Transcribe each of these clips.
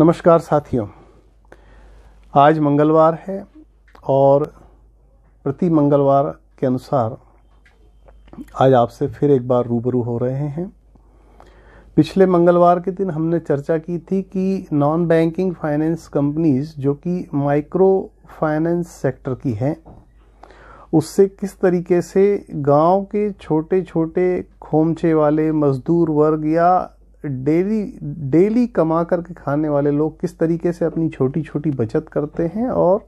नमस्कार साथियों आज मंगलवार है और प्रति मंगलवार के अनुसार आज आपसे फिर एक बार रूबरू हो रहे हैं पिछले मंगलवार के दिन हमने चर्चा की थी कि नॉन बैंकिंग फाइनेंस कंपनीज जो कि माइक्रो फाइनेंस सेक्टर की हैं उससे किस तरीके से गांव के छोटे छोटे खोमचे वाले मज़दूर वर्ग या डेली डेली कमा करके खाने वाले लोग किस तरीके से अपनी छोटी छोटी बचत करते हैं और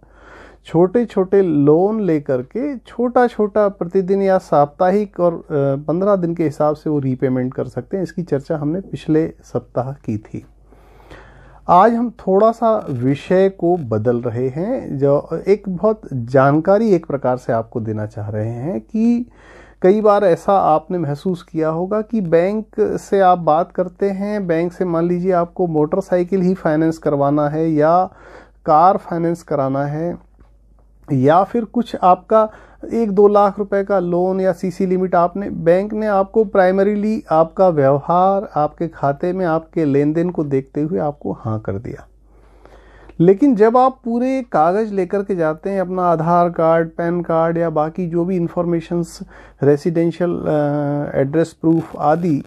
छोटे छोटे लोन लेकर के छोटा छोटा प्रतिदिन या साप्ताहिक और पंद्रह दिन के हिसाब से वो रीपेमेंट कर सकते हैं इसकी चर्चा हमने पिछले सप्ताह की थी आज हम थोड़ा सा विषय को बदल रहे हैं जो एक बहुत जानकारी एक प्रकार से आपको देना चाह रहे हैं कि कई बार ऐसा आपने महसूस किया होगा कि बैंक से आप बात करते हैं बैंक से मान लीजिए आपको मोटरसाइकिल ही फाइनेंस करवाना है या कार फाइनेंस कराना है या फिर कुछ आपका एक दो लाख रुपए का लोन या सीसी लिमिट आपने बैंक ने आपको प्राइमरीली आपका व्यवहार आपके खाते में आपके लेन देन को देखते हुए आपको हाँ कर दिया लेकिन जब आप पूरे कागज़ लेकर के जाते हैं अपना आधार कार्ड पैन कार्ड या बाकी जो भी इंफॉर्मेशंस रेसिडेंशियल एड्रेस प्रूफ आदि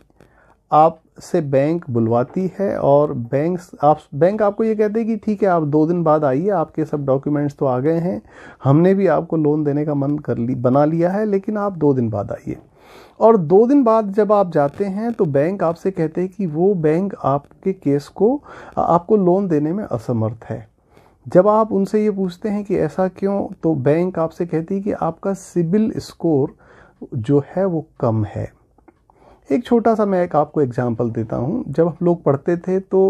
आपसे बैंक बुलवाती है और बैंक आप बैंक आपको ये कहते हैं कि ठीक है आप दो दिन बाद आइए आपके सब डॉक्यूमेंट्स तो आ गए हैं हमने भी आपको लोन देने का मन कर ली बना लिया है लेकिन आप दो दिन बाद आइए और दो दिन बाद जब आप जाते हैं तो बैंक आपसे कहते हैं कि वो बैंक आपके केस को आपको लोन देने में असमर्थ है जब आप उनसे ये पूछते हैं कि ऐसा क्यों तो बैंक आपसे कहती है कि आपका सिबिल स्कोर जो है वो कम है एक छोटा सा मैं एक आपको एग्जांपल देता हूँ जब हम लोग पढ़ते थे तो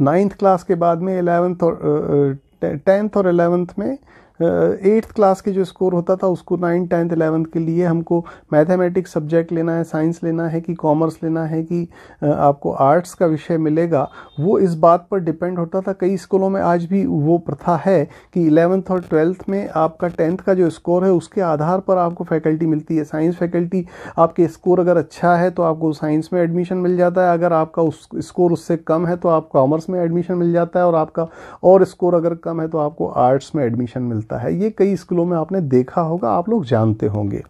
नाइन्थ क्लास के बाद में एलेवेंथ और टेंथ और एलेवेंथ में एट्थ क्लास के जो स्कोर होता था उसको नाइन्थ टेंथ एलेवंथ के लिए हमको मैथमेटिक्स सब्जेक्ट लेना है साइंस लेना है कि कॉमर्स लेना है कि आपको आर्ट्स का विषय मिलेगा वो इस बात पर डिपेंड होता था कई स्कूलों में आज भी वो प्रथा है कि इलेवंथ और ट्वेल्थ में आपका टेंथ का जो स्कोर है उसके आधार पर आपको फैकल्टी मिलती है साइंस फैकल्टी आपके स्कोर अगर अच्छा है तो आपको साइंस में एडमिशन मिल जाता है अगर आपका उस स्कोर उससे कम है तो आप कॉमर्स में एडमिशन मिल जाता है और आपका और स्कोर अगर कम है तो आपको आर्ट्स में एडमिशन मिलता है जाता है ये कई स्कूलों में आपने देखा होगा आप लोग जानते होंगे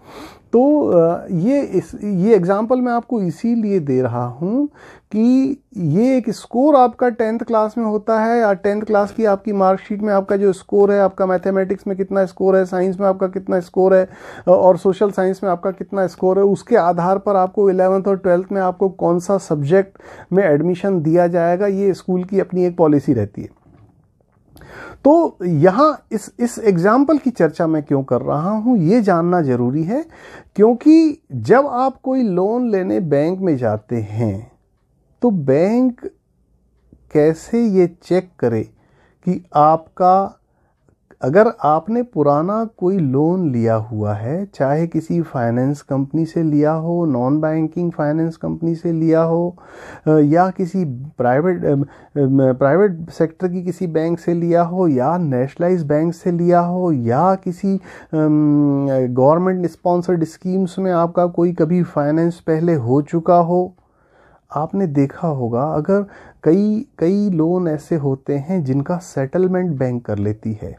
तो ये इस ये एग्ज़ाम्पल मैं आपको इसीलिए दे रहा हूँ कि ये एक स्कोर आपका टेंथ क्लास में होता है या टेंथ क्लास की आपकी मार्कशीट में आपका जो स्कोर है आपका मैथमेटिक्स में कितना स्कोर है साइंस में आपका कितना स्कोर है और सोशल साइंस में आपका कितना स्कोर है उसके आधार पर आपको इलेवंथ और ट्वेल्थ में आपको कौन सा सब्जेक्ट में एडमिशन दिया जाएगा ये स्कूल की अपनी एक पॉलिसी रहती है तो यहाँ इस इस एग्ज़ाम्पल की चर्चा मैं क्यों कर रहा हूँ ये जानना ज़रूरी है क्योंकि जब आप कोई लोन लेने बैंक में जाते हैं तो बैंक कैसे ये चेक करे कि आपका अगर आपने पुराना कोई लोन लिया हुआ है चाहे किसी फाइनेंस कंपनी से लिया हो नॉन बैंकिंग फाइनेंस कंपनी से लिया हो या किसी प्राइवेट प्राइवेट सेक्टर की किसी बैंक से लिया हो या नेशनलाइज बैंक से लिया हो या किसी गवर्नमेंट स्पॉन्सर्ड स्कीम्स में आपका कोई कभी फाइनेंस पहले हो चुका हो आपने देखा होगा अगर कई कई लोन ऐसे होते हैं जिनका सेटलमेंट बैंक कर लेती है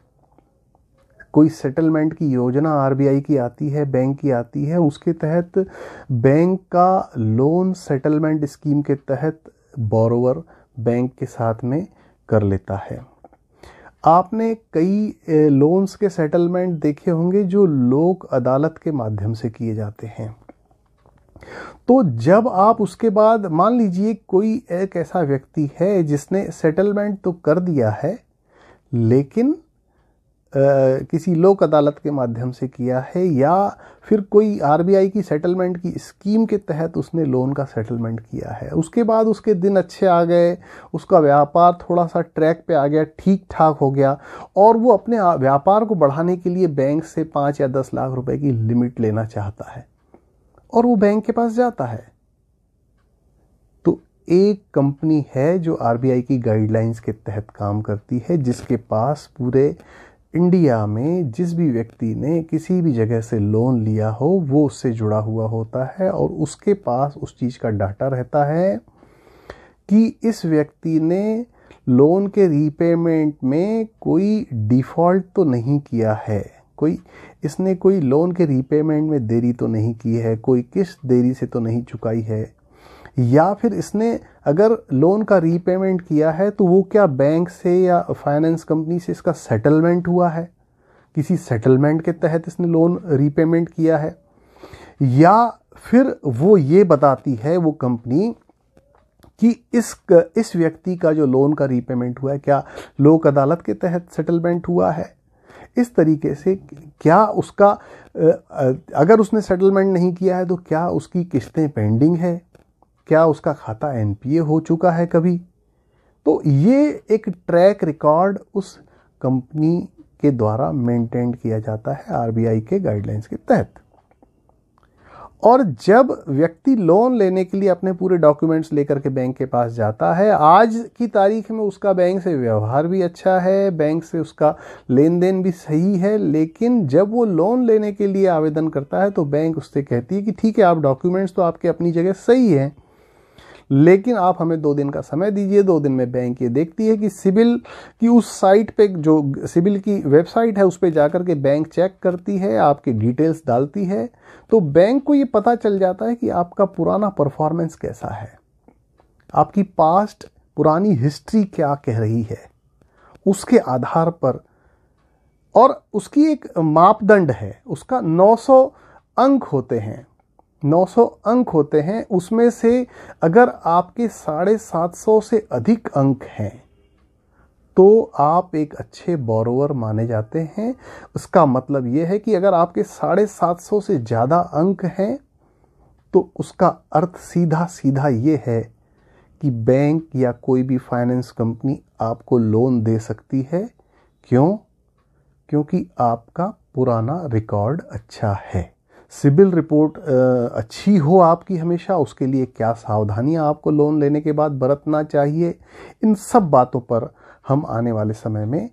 कोई सेटलमेंट की योजना आरबीआई की आती है बैंक की आती है उसके तहत बैंक का लोन सेटलमेंट स्कीम के तहत बोरोवर बैंक के साथ में कर लेता है आपने कई लोन्स के सेटलमेंट देखे होंगे जो लोक अदालत के माध्यम से किए जाते हैं तो जब आप उसके बाद मान लीजिए कोई एक ऐसा व्यक्ति है जिसने सेटलमेंट तो कर दिया है लेकिन किसी लोक अदालत के माध्यम से किया है या फिर कोई आर की सेटलमेंट की स्कीम के तहत उसने लोन का सेटलमेंट किया है उसके बाद उसके दिन अच्छे आ गए उसका व्यापार थोड़ा सा ट्रैक पे आ गया ठीक ठाक हो गया और वो अपने व्यापार को बढ़ाने के लिए बैंक से पाँच या दस लाख रुपए की लिमिट लेना चाहता है और वो बैंक के पास जाता है तो एक कंपनी है जो आर की गाइडलाइंस के तहत काम करती है जिसके पास पूरे इंडिया में जिस भी व्यक्ति ने किसी भी जगह से लोन लिया हो वो उससे जुड़ा हुआ होता है और उसके पास उस चीज़ का डाटा रहता है कि इस व्यक्ति ने लोन के रीपेमेंट में कोई डिफ़ॉल्ट तो नहीं किया है कोई इसने कोई लोन के रीपेमेंट में देरी तो नहीं की है कोई किस्त देरी से तो नहीं चुकाई है या फिर इसने अगर लोन का रीपेमेंट किया है तो वो क्या बैंक से या फाइनेंस कंपनी से इसका सेटलमेंट हुआ है किसी सेटलमेंट के तहत इसने लोन रीपेमेंट किया है या फिर वो ये बताती है वो कंपनी कि इस इस व्यक्ति का जो लोन का रीपेमेंट हुआ है क्या लोक अदालत के तहत सेटलमेंट हुआ है इस तरीके से क्या उसका अगर उसने सेटलमेंट नहीं किया है तो क्या उसकी किस्तें पेंडिंग है क्या उसका खाता एनपीए हो चुका है कभी तो ये एक ट्रैक रिकॉर्ड उस कंपनी के द्वारा मेंटेन किया जाता है आरबीआई के गाइडलाइंस के तहत और जब व्यक्ति लोन लेने के लिए अपने पूरे डॉक्यूमेंट्स लेकर के बैंक के पास जाता है आज की तारीख में उसका बैंक से व्यवहार भी अच्छा है बैंक से उसका लेन देन भी सही है लेकिन जब वो लोन लेने के लिए आवेदन करता है तो बैंक उससे कहती है कि ठीक है आप डॉक्यूमेंट्स तो आपके अपनी जगह सही हैं लेकिन आप हमें दो दिन का समय दीजिए दो दिन में बैंक ये देखती है कि सिविल की उस साइट पे जो सिविल की वेबसाइट है उस पर जाकर के बैंक चेक करती है आपकी डिटेल्स डालती है तो बैंक को ये पता चल जाता है कि आपका पुराना परफॉर्मेंस कैसा है आपकी पास्ट पुरानी हिस्ट्री क्या कह रही है उसके आधार पर और उसकी एक मापदंड है उसका 900 अंक होते हैं 900 अंक होते हैं उसमें से अगर आपके साढ़े सात सौ से अधिक अंक हैं तो आप एक अच्छे बोरोवर माने जाते हैं उसका मतलब ये है कि अगर आपके साढ़े सात सौ से ज़्यादा अंक हैं तो उसका अर्थ सीधा सीधा ये है कि बैंक या कोई भी फाइनेंस कंपनी आपको लोन दे सकती है क्यों क्योंकि आपका पुराना रिकॉर्ड अच्छा है सिबिल रिपोर्ट अच्छी हो आपकी हमेशा उसके लिए क्या सावधानियां आपको लोन लेने के बाद बरतना चाहिए इन सब बातों पर हम आने वाले समय में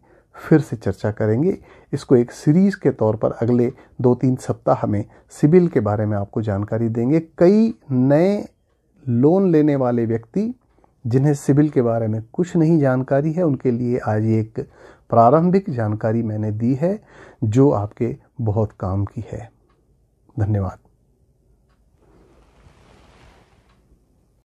फिर से चर्चा करेंगे इसको एक सीरीज़ के तौर पर अगले दो तीन सप्ताह में सिबिल के बारे में आपको जानकारी देंगे कई नए लोन लेने वाले व्यक्ति जिन्हें सिबिल के बारे में कुछ नहीं जानकारी है उनके लिए आज एक प्रारंभिक जानकारी मैंने दी है जो आपके बहुत काम की है धन्यवाद